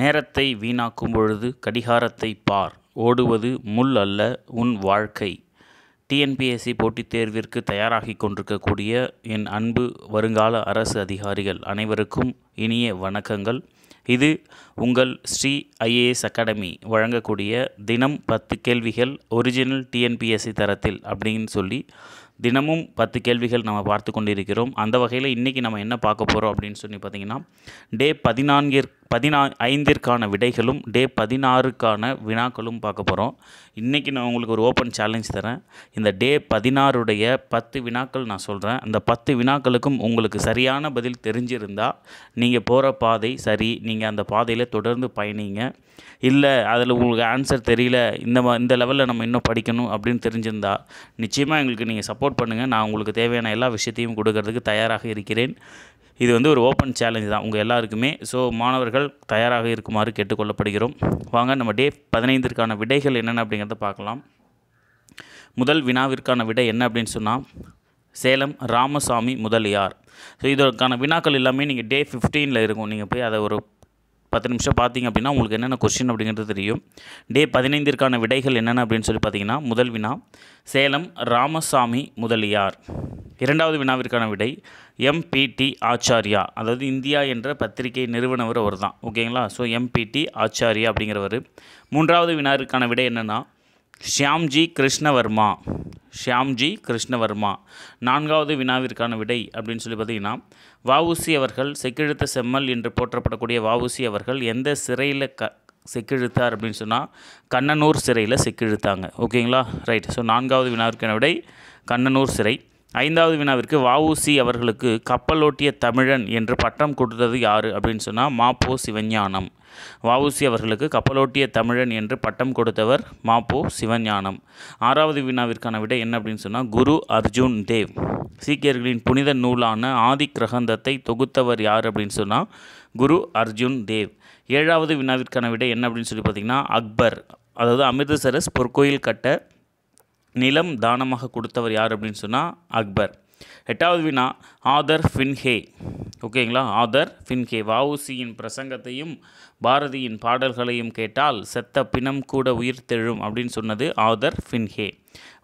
நேரத்தை வீணாக்கும் பொழுது கடிகாரத்தை பார் ஓடுவது முள் அல்ல உன் வாழ்க்கை டிஎன்பிஎஸ்சி போட்டித் தேர்விற்கு தயாராகி கொண்டிருக்கக்கூடிய என் அன்பு வருங்கால அரசு அதிகாரிகள் அனைவருக்கும் இனிய வணக்கங்கள் இது உங்கள் ஸ்ரீ ஐஏஎஸ் அகாடமி வழங்கக்கூடிய தினம் பத்து கேள்விகள் ஒரிஜினல் டிஎன்பிஎஸ்சி தரத்தில் அப்படின்னு சொல்லி தினமும் பத்து கேள்விகள் நம்ம பார்த்து கொண்டிருக்கிறோம் அந்த வகையில் இன்றைக்கி நம்ம என்ன பார்க்க போகிறோம் அப்படின்னு சொல்லி பார்த்திங்கன்னா டே பதினான்கிற் பதினா ஐந்திற்கான விடைகளும் டே பதினாறுக்கான வினாக்களும் பார்க்க போகிறோம் இன்றைக்கி நான் உங்களுக்கு ஒரு ஓப்பன் சேலஞ்ச் தரேன் இந்த டே பதினாறுடைய பத்து வினாக்கள் நான் சொல்கிறேன் அந்த பத்து வினாக்களுக்கும் உங்களுக்கு சரியான பதில் தெரிஞ்சிருந்தால் நீங்கள் போகிற பாதை சரி நீங்கள் அந்த பாதையில் தொடர்ந்து பயணிங்க இல்லை அதில் உங்களுக்கு ஆன்சர் தெரியல இந்த இந்த லெவலில் நம்ம இன்னும் படிக்கணும் அப்படின்னு தெரிஞ்சிருந்தால் நிச்சயமாக எங்களுக்கு நீங்கள் சப்போர்ட் சப்போர்ட் பண்ணுங்கள் நான் உங்களுக்கு தேவையான எல்லா விஷயத்தையும் கொடுக்கறதுக்கு தயாராக இருக்கிறேன் இது வந்து ஒரு ஓப்பன் சேலஞ்சு தான் உங்கள் எல்லாருக்குமே ஸோ மாணவர்கள் தயாராக இருக்குமாறு கேட்டுக்கொள்ளப்படுகிறோம் வாங்க நம்ம டே பதினைந்திற்கான விடைகள் என்னென்ன அப்படிங்கிறத பார்க்கலாம் முதல் வினாவிற்கான விடை என்ன அப்படின்னு சொன்னால் சேலம் ராமசாமி முதலியார் ஸோ இதற்கான வினாக்கள் எல்லாமே நீங்கள் டே ஃபிஃப்டீனில் இருக்கும் நீங்கள் போய் அதை ஒரு பத்து நிமிஷம் பார்த்தீங்க அப்படின்னா உங்களுக்கு என்னென்ன கொஸ்டின் அப்படிங்கிறது தெரியும் டே பதினைந்திற்கான விடைகள் என்னென்ன அப்படின்னு சொல்லி பார்த்தீங்கன்னா முதல் வினா சேலம் ராமசாமி முதலியார் இரண்டாவது வினாவிற்கான விடை எம்பிடி ஆச்சாரியா அதாவது இந்தியா என்ற பத்திரிகை நிறுவனவர் அவர் தான் ஓகேங்களா ஸோ எம்பிடி ஆச்சாரியா அப்படிங்கிறவர் மூன்றாவது வினாவிற்கான விடை என்னென்னா ஷியாம்ஜி கிருஷ்ணவர்மா ஷியாம்ஜி கிருஷ்ணவர்மா நான்காவது வினாவிற்கான விடை அப்படின்னு சொல்லி பார்த்தீங்கன்னா வவுசி அவர்கள் செக்கிழுத்த செம்மல் என்று போற்றப்படக்கூடிய வவுசி அவர்கள் எந்த சிறையில் க செக்கிழுத்தார் அப்படின்னு சொன்னால் கண்ணனூர் சிறையில் செக்கிழுத்தாங்க ஓகேங்களா ரைட் ஸோ நான்காவது வினாவிற்கான விடை கண்ணனூர் சிறை ஐந்தாவது வினாவிற்கு வவுசி அவர்களுக்கு கப்பலோட்டிய தமிழன் என்று பட்டம் கொடுத்தது யார் அப்படின்னு சொன்னால் மாப்போ சிவஞானம் வவுசி அவர்களுக்கு கப்பலோட்டிய தமிழன் என்று பட்டம் கொடுத்தவர் மாப்போ சிவஞானம் ஆறாவது வினாவிற்கான விட என்ன அப்படின்னு சொன்னால் குரு அர்ஜுன் தேவ் சீக்கியர்களின் புனித நூலான ஆதி கிரகந்தத்தை தொகுத்தவர் யார் அப்படின்னு சொன்னால் குரு அர்ஜுன் தேவ் ஏழாவது வினாவிற்கான விட என்ன அப்படின்னு சொல்லி பார்த்திங்கன்னா அக்பர் அதாவது அமிர்தசரஸ் பொற்கோயில் கட்ட நிலம் தானமாக கொடுத்தவர் யார் அப்படின்னு சொன்னால் அக்பர் எட்டாவது வினா ஆதர் ஃபின்ஹே ஓகேங்களா ஆதர் ஃபின்ஹே வவுசியின் பிரசங்கத்தையும் பாரதியின் பாடல்களையும் கேட்டால் செத்த பிணம் கூட உயிர் தெழும் அப்படின்னு சொன்னது ஆதர் ஃபின்ஹே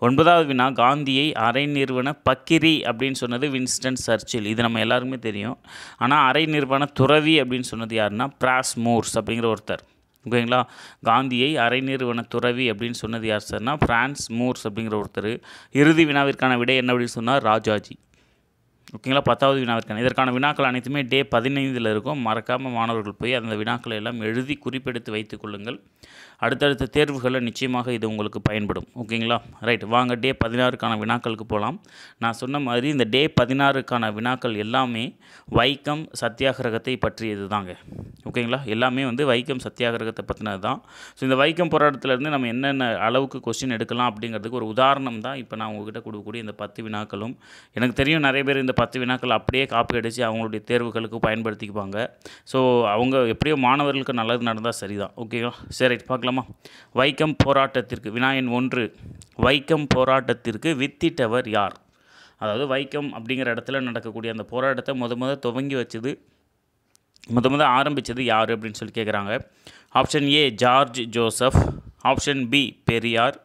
ஒன்பதாவது வினா காந்தியை அரை நிறுவன பக்கிரி அப்படின்னு சொன்னது வின்ஸ்டன் சர்ச்சில் இது நம்ம எல்லாருக்குமே தெரியும் ஆனால் அரை நிறுவன துறவி அப்படின்னு சொன்னது யாருன்னா பிராஸ் மூர்ஸ் அப்படிங்கிற ஒருத்தர் ஓகேங்களா காந்தியை அரை நிறுவன துறவி அப்படின்னு சொன்னது யார் சார்னா ஃப்ரான்ஸ் மூர்ஸ் அப்படிங்கிற ஒருத்தர் இறுதி வினாவிற்கான விடை என்ன அப்படின்னு சொன்னால் ராஜாஜி ஓகேங்களா பத்தாவது வினாவிற்கான இதற்கான வினாக்கள் அனைத்துமே டே பதினைந்தில் இருக்கும் மறக்காமல் மாணவர்கள் போய் அந்த வினாக்களை எல்லாம் எழுதி குறிப்பெடுத்து வைத்துக் கொள்ளுங்கள் அடுத்தடுத்த தேர்வுகளில் நிச்சயமாக இது உங்களுக்கு பயன்படும் ஓகேங்களா ரைட் வாங்க டே பதினாறுக்கான வினாக்களுக்கு போகலாம் நான் சொன்ன மாதிரி இந்த டே பதினாறுக்கான வினாக்கள் எல்லாமே வைக்கம் சத்தியாகிரகத்தை பற்றியது தாங்க ஓகேங்களா எல்லாமே வந்து வைக்கம் சத்தியாகிரகத்தை பற்றினது தான் ஸோ இந்த வைக்கம் போராட்டத்திலேருந்து நம்ம என்னென்ன அளவுக்கு கொஸ்டின் எடுக்கலாம் அப்படிங்கிறதுக்கு ஒரு உதாரணம் தான் இப்போ நான் உங்கள்கிட்ட கொடுக்கக்கூடிய இந்த பத்து வினாக்களும் எனக்கு தெரியும் நிறைய பேர் இந்த பத்து வினாக்கள் அப்படியே காப்பி அடித்து அவங்களுடைய தேர்வுகளுக்கு பயன்படுத்திக்குவாங்க ஸோ அவங்க எப்படியோ மாணவர்களுக்கு நல்லது நடந்தால் சரிதான் ஓகேங்களா சரி பார்க்கலாமா வைக்கம் போராட்டத்திற்கு வினாயன் ஒன்று வைக்கம் போராட்டத்திற்கு வித்திட்டவர் யார் அதாவது வைக்கம் அப்படிங்கிற இடத்துல நடக்கக்கூடிய அந்த போராட்டத்தை முத முத துவங்கி வச்சது முத முத ஆரம்பித்தது யார் அப்படின்னு சொல்லி கேட்குறாங்க option A George Joseph option B Periyar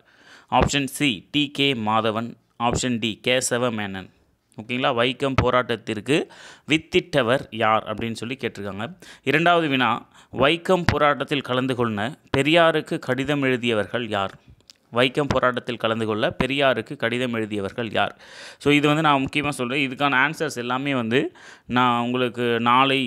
option C T K Madhavan option D Kesava Menon ஓகேங்களா வைக்கம் போராட்டத்திற்கு வித்திட்டவர் யார் அப்படின்னு சொல்லி கேட்டிருக்காங்க இரண்டாவது வினா வைக்கம் போராட்டத்தில் கலந்து கொள்ள பெரியாருக்கு கடிதம் எழுதியவர்கள் யார் வைக்கம் போராட்டத்தில் கலந்து கொள்ள பெரியாருக்கு கடிதம் எழுதியவர்கள் யார் ஸோ இது வந்து நான் முக்கியமாக சொல்கிறேன் இதுக்கான ஆன்சர்ஸ் எல்லாமே வந்து நான் உங்களுக்கு நாளை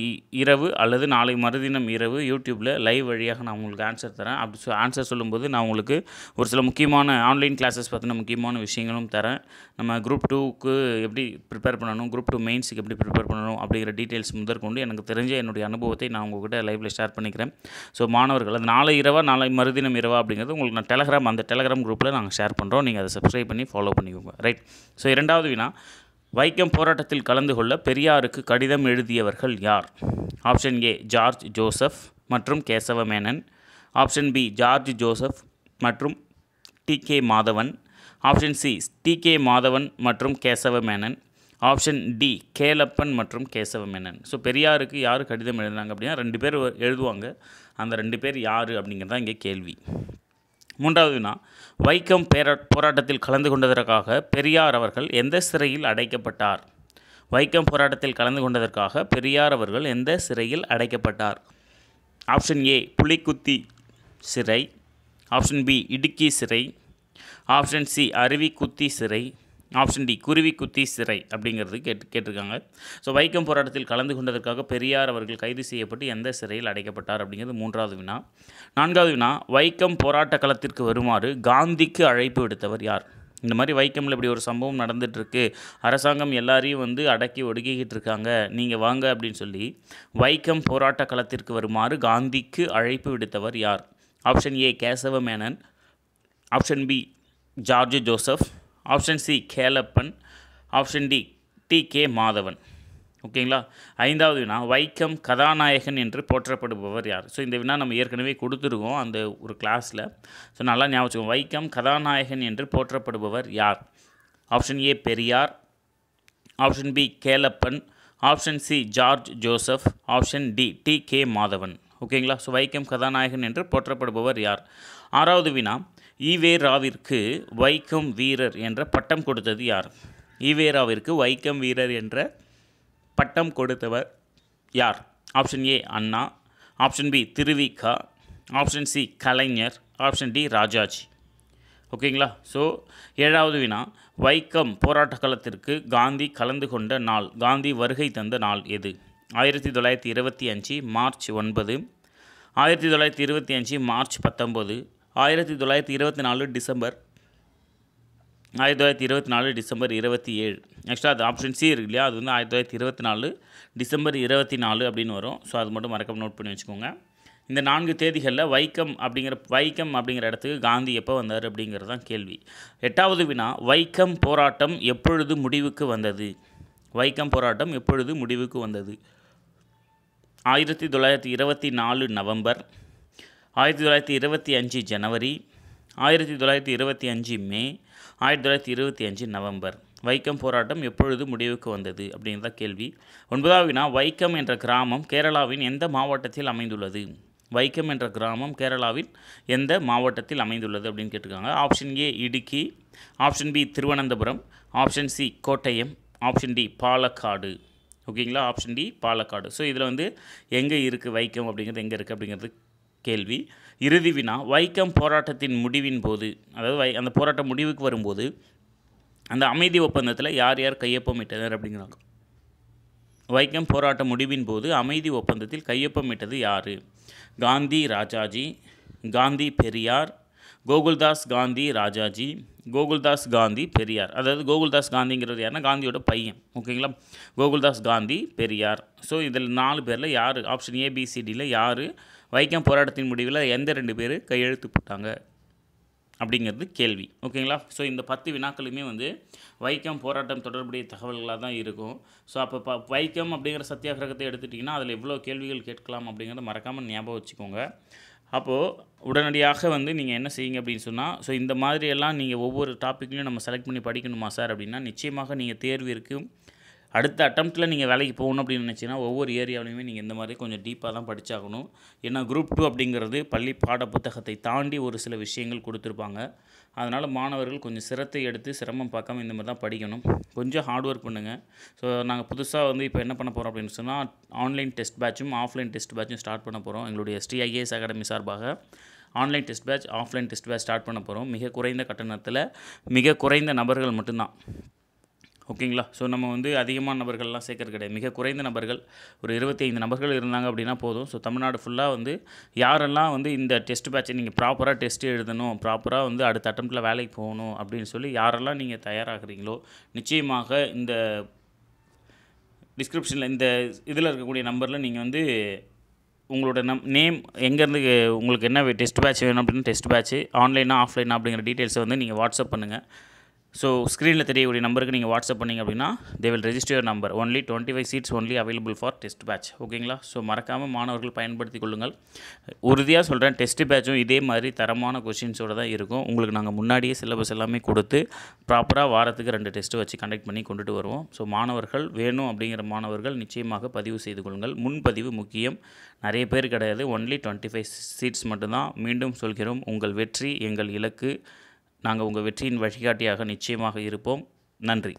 இரவு அல்லது நாளை மறுதினம் இரவு யூடியூப்பில் லைவ் வழியாக நான் உங்களுக்கு ஆன்சர் தரேன் அப்படி ஆன்சர் சொல்லும்போது நான் உங்களுக்கு ஒரு சில முக்கியமான ஆன்லைன் கிளாஸஸ் பற்றின முக்கியமான விஷயங்களும் தரேன் நம்ம குரூப் டூக்கு எப்படி ப்ரிப்பேர் பண்ணணும் குரூப் டூ மெயின்ஸுக்கு எப்படி ப்ரிப்பேர் பண்ணணும் அப்படிங்கிற டீட்டெயில்ஸ் முதற்கொண்டு எனக்கு தெரிஞ்ச என்னுடைய அனுபவத்தை நான் உங்கள்கிட்ட லைவில் ஷேர் பண்ணிக்கிறேன் ஸோ மாணவர்கள் அது நாளை இரவா நாளை மறுதினம் இரவா அப்படிங்கிறது உங்களுக்கு நான் டெலகிராம் அந்த டெலகிராம் டெலிகிராம் குரூப்பில் நாங்கள் ஷேர் பண்ணுறோம் நீங்கள் அதை சப்ஸ்கிரைப் பண்ணி ஃபாலோ பண்ணிக்கோங்க ரைட் ஸோ இரண்டாவது வினா வைக்கம் போராட்டத்தில் கலந்து கொள்ள பெரியாருக்கு கடிதம் எழுதியவர்கள் யார் ஆப்ஷன் ஏ ஜார்ஜ் ஜோசப் மற்றும் கேசவ மேனன் ஆப்ஷன் பி ஜார்ஜ் ஜோசப் மற்றும் T K Madhavan option C T K Madhavan மற்றும் கேசவ மேனன் ஆப்ஷன் டி கேலப்பன் மற்றும் கேசவ மேனன் ஸோ பெரியாருக்கு யார் கடிதம் எழுதினாங்க அப்படின்னா ரெண்டு பேர் எழுதுவாங்க அந்த ரெண்டு பேர் யார் அப்படிங்கிறதான் இங்கே கேள்வி மூன்றாவது வினா வைக்கம் பேரா போராட்டத்தில் கலந்து கொண்டதற்காக பெரியார் அவர்கள் எந்த சிறையில் அடைக்கப்பட்டார் வைக்கம் போராட்டத்தில் கலந்து கொண்டதற்காக பெரியார் அவர்கள் எந்த சிறையில் அடைக்கப்பட்டார் ஆப்ஷன் ஏ புலிக்குத்தி சிறை ஆப்ஷன் பி இடுக்கி சிறை ஆப்ஷன் சி அருவிக்குத்தி சிறை ஆப்ஷன் டி குருவி குத்தி சிறை அப்படிங்கிறது கேட்டு கேட்டிருக்காங்க ஸோ வைக்கம் போராட்டத்தில் கலந்து கொண்டதற்காக பெரியார் அவர்கள் கைது செய்யப்பட்டு எந்த சிறையில் அடைக்கப்பட்டார் அப்படிங்கிறது மூன்றாவது வினா நான்காவது வினா வைக்கம் போராட்ட களத்திற்கு வருமாறு காந்திக்கு அழைப்பு விடுத்தவர் யார் இந்த மாதிரி வைக்கமில் இப்படி ஒரு சம்பவம் நடந்துகிட்ருக்கு அரசாங்கம் எல்லாரையும் வந்து அடக்கி ஒடுக்கிக்கிட்டு இருக்காங்க நீங்கள் வாங்க அப்படின்னு சொல்லி வைக்கம் போராட்ட களத்திற்கு வருமாறு காந்திக்கு அழைப்பு விடுத்தவர் யார் option A Kesava Menon option B George Joseph option C Kelappan option D T K Madhavan ஓகேங்களா ஐந்தாவது வினா வைக்கம் கதாநாயகன் என்று போற்றப்படுபவர் யார் ஸோ இந்த வினா நம்ம ஏற்கனவே கொடுத்துருக்கோம் அந்த ஒரு கிளாஸில் ஸோ நல்லா ஞாபகம் வைக்கம் கதாநாயகன் என்று போற்றப்படுபவர் யார் option A Periyar option B Kelappan option C George Joseph option D T K Madhavan ஓகேங்களா ஸோ வைக்கம் கதாநாயகன் என்று போற்றப்படுபவர் யார் ஆறாவது வினா ஈவே ராவிற்கு வைக்கம் வீரர் என்ற பட்டம் கொடுத்தது யார் ஈவே ராவிற்கு வைக்கம் வீரர் என்ற பட்டம் கொடுத்தவர் யார் option A Anna option B Thiruvika option C Kalaignar option D Rajaji ஓகேங்களா ஸோ ஏழாவது வினா வைக்கம் போராட்ட காலத்திற்கு காந்தி கலந்து கொண்ட நாள் காந்தி வருகை தந்த நாள் எது ஆயிரத்தி தொள்ளாயிரத்தி இருபத்தி அஞ்சு மார்ச் ஒன்பது ஆயிரத்தி தொள்ளாயிரத்தி இருபத்தி அஞ்சு மார்ச் பத்தொம்போது ஆயிரத்தி தொள்ளாயிரத்தி இருபத்தி நாலு டிசம்பர் ஆயிரத்தி தொள்ளாயிரத்தி இருபத்தி நாலு டிசம்பர் இருபத்தி ஏழு நெக்ஸ்ட்டு அது ஆப்ஷன் சி இருக்கு இல்லையா அது வந்து ஆயிரத்தி தொள்ளாயிரத்தி இருபத்தி நாலு டிசம்பர் இருபத்தி நாலு அப்படின்னு வரும் ஸோ அது மட்டும் மறக்க நோட் பண்ணி வச்சுக்கோங்க இந்த நான்கு தேதிகளில் வைக்கம் அப்படிங்கிற வைக்கம் அப்படிங்கிற இடத்துக்கு காந்தி எப்போ வந்தார் அப்படிங்கிறது தான் கேள்வி எட்டாவது வினா வைக்கம் போராட்டம் எப்பொழுது முடிவுக்கு வந்தது வைக்கம் போராட்டம் எப்பொழுது முடிவுக்கு வந்தது ஆயிரத்தி தொள்ளாயிரத்தி இருபத்தி நாலு நவம்பர் ஆயிரத்தி தொள்ளாயிரத்தி இருபத்தி அஞ்சு ஜனவரி ஆயிரத்தி தொள்ளாயிரத்தி இருபத்தி அஞ்சு மே ஆயிரத்தி தொள்ளாயிரத்தி இருபத்தி அஞ்சு நவம்பர் வைக்கம் போராட்டம் எப்பொழுது முடிவுக்கு வந்தது அப்படின்றத கேள்வி ஒன்பதாவது வினா வைக்கம் என்ற கிராமம் கேரளாவின் எந்த மாவட்டத்தில் அமைந்துள்ளது வைக்கம் என்ற கிராமம் கேரளாவின் எந்த மாவட்டத்தில் அமைந்துள்ளது அப்படின்னு கேட்டிருக்காங்க option A Idukki option B Thiruvananthapuram option C Kottayam option D Palakkad ஓகேங்களா ஆப்ஷன் டி பாலக்காடு ஸோ இதில் வந்து எங்கே இருக்குது வைக்கம் அப்படிங்கிறது எங்கே இருக்குது அப்படிங்கிறது கேள்வி இறுதி வினா வைக்கம் போராட்டத்தின் முடிவின் போது அதாவது வை அந்த போராட்டம் முடிவுக்கு வரும்போது அந்த அமைதி ஒப்பந்தத்தில் யார் யார் கையொப்பமிட்டனர் அப்படிங்கிறாங்க வைக்கம் போராட்ட முடிவின் போது அமைதி ஒப்பந்தத்தில் கையொப்பமிட்டது யார் காந்தி ராஜாஜி காந்தி பெரியார் கோகுல்தாஸ் காந்தி ராஜாஜி கோகுல்தாஸ் காந்தி பெரியார் அதாவது கோகுல்தாஸ் காந்திங்கிறது யாருன்னா காந்தியோட பையன் ஓகேங்களா கோகுல்தாஸ் காந்தி பெரியார் ஸோ இதில் நாலு பேரில் யார் ஆப்ஷன் ஏபிசிடியில் யார் வைக்கம் போராட்டத்தின் முடிவில் எந்த ரெண்டு பேர் கையெழுத்து போட்டாங்க அப்படிங்கிறது கேள்வி ஓகேங்களா ஸோ இந்த பத்து வினாக்களுமே வந்து வைக்கம் போராட்டம் தொடர்புடைய தகவல்களாக தான் இருக்கும் ஸோ அப்போ ப வைக்கம் அப்படிங்கிற சத்தியாகிரகத்தை எடுத்துட்டிங்கன்னா அதில் எவ்வளோ கேள்விகள் கேட்கலாம் அப்படிங்கிறத மறக்காமல் ஞாபகம் வச்சுக்கோங்க அப்போது உடனடியாக வந்து நீங்கள் என்ன செய்யுங்க அப்படின்னு சொன்னால் ஸோ இந்த மாதிரியெல்லாம் நீங்கள் ஒவ்வொரு டாப்பிக்லையும் நம்ம செலக்ட் பண்ணி படிக்கணுமா சார் அப்படின்னா நிச்சயமாக நீங்கள் தேர்வு இருக்கும் அடுத்த அட்டம்ப்ட்டில் நீங்கள் வேலைக்கு போகணும் அப்படின்னு நினச்சிங்கன்னா ஒவ்வொரு ஏரியாவிலையுமே நீங்கள் இந்த மாதிரி கொஞ்சம் டீப்பாக தான் படித்தாகணும் ஏன்னா குரூப் டூ அப்படிங்கிறது பள்ளி பாட புத்தகத்தை தாண்டி ஒரு சில விஷயங்கள் கொடுத்துருப்பாங்க அதனால் மாணவர்கள் கொஞ்சம் சிரத்தை எடுத்து சிரமம் பார்க்காம இந்த மாதிரி தான் படிக்கணும் கொஞ்சம் ஹார்ட் ஒர்க் பண்ணுங்கள் ஸோ நாங்கள் புதுசாக வந்து இப்போ என்ன பண்ண போகிறோம் அப்படின்னு சொன்னால் ஆன்லைன் டெஸ்ட் பேட்சும் ஆஃப்லைன் டெஸ்ட் பேட்சும் ஸ்டார்ட் பண்ண போகிறோம் எங்களுடைய ஸ்ரீஐஏஎஸ் அகாடமி சார்பாக online test batch offline test batch start பண்ண போகிறோம் மிக குறைந்த கட்டணத்தில் மிக குறைந்த நபர்கள் மட்டும்தான் ஓகேங்களா ஸோ நம்ம வந்து அதிகமான நபர்கள்லாம் சேர்க்கறது கிடையாது மிக குறைந்த நபர்கள் ஒரு இருபத்தி ஐந்து நபர்கள் இருந்தாங்க அப்படின்னா போதும் ஸோ தமிழ்நாடு ஃபுல்லாக வந்து யாரெல்லாம் வந்து இந்த டெஸ்ட் பேட்சை நீங்கள் ப்ராப்பராக டெஸ்ட் எழுதணும் ப்ராப்பராக வந்து அடுத்த அட்டம்ப்டில் வேலைக்கு போகணும் அப்படின்னு சொல்லி யாரெல்லாம் நீங்கள் தயாராகிறீங்களோ நிச்சயமாக இந்த டிஸ்கிரிப்ஷனில் இந்த இதில் இருக்கக்கூடிய நம்பரில் நீங்கள் வந்து உங்களோட நம் நேம் எங்கேருந்து உங்களுக்கு என்ன டெஸ்ட் பேட்ச் வேணும் அப்படின்னு டெஸ்ட் பேட்ச் ஆன்லைனாக ஆஃப்லைனாக அப்படிங்கிற டீட்டெயில்ஸை வந்து நீங்கள் வாட்ஸ்அப் பண்ணுங்கள் ஸோ ஸ்க்ரீனில் தெரியக்கூடிய நம்பருக்கு நீங்கள் வாட்ஸ்அப் பண்ணிங்க அப்படின்னா they will register number only twenty five seats only available for test batch ஓகேங்களா ஸோ மறக்காமல் மாணவர்கள் பயன்படுத்தி கொள்ளுங்கள் உறுதியாக சொல்கிறேன் டெஸ்ட் பேட்சும் இதே மாதிரி தரமான கொஷின்ஸோடு தான் இருக்கும் உங்களுக்கு நாங்கள் முன்னாடியே சிலபஸ் எல்லாமே கொடுத்து ப்ராப்பராக வாரத்துக்கு ரெண்டு டெஸ்ட்டு வச்சு கண்டக்ட் பண்ணி கொண்டுட்டு வருவோம் ஸோ மாணவர்கள் வேணும் அப்படிங்கிற மாணவர்கள் நிச்சயமாக பதிவு செய்து கொள்ளுங்கள் முன்பதிவு முக்கியம் நிறைய பேர் கிடையாது ஒன்லி டுவெண்ட்டி ஃபைவ் சீட்ஸ் மட்டும்தான் மீண்டும் சொல்கிறோம் உங்கள் வெற்றி எங்கள் இலக்கு நாங்கள் உங்கள் வெற்றியின் வழிகாட்டியாக நிச்சயமாக இருப்போம் நன்றி